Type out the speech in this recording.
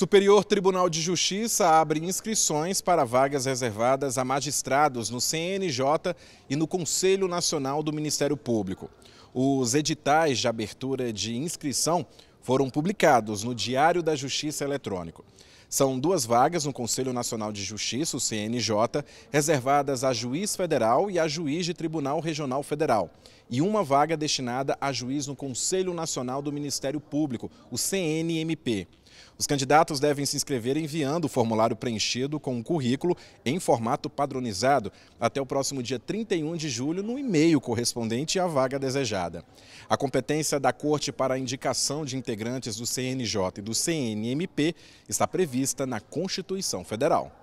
Superior Tribunal de Justiça abre inscrições para vagas reservadas a magistrados no CNJ e no Conselho Nacional do Ministério Público. Os editais de abertura de inscrição foram publicados no Diário da Justiça Eletrônico. São duas vagas no Conselho Nacional de Justiça, o CNJ, reservadas a juiz federal e a juiz de Tribunal Regional Federal, e uma vaga destinada a juiz no Conselho Nacional do Ministério Público, o CNMP. Os candidatos devem se inscrever enviando o formulário preenchido com um currículo em formato padronizado até o próximo dia 31 de julho no e-mail correspondente à vaga desejada. A competência da Corte para a indicação de integrantes do CNJ e do CNMP está prevista na Constituição Federal.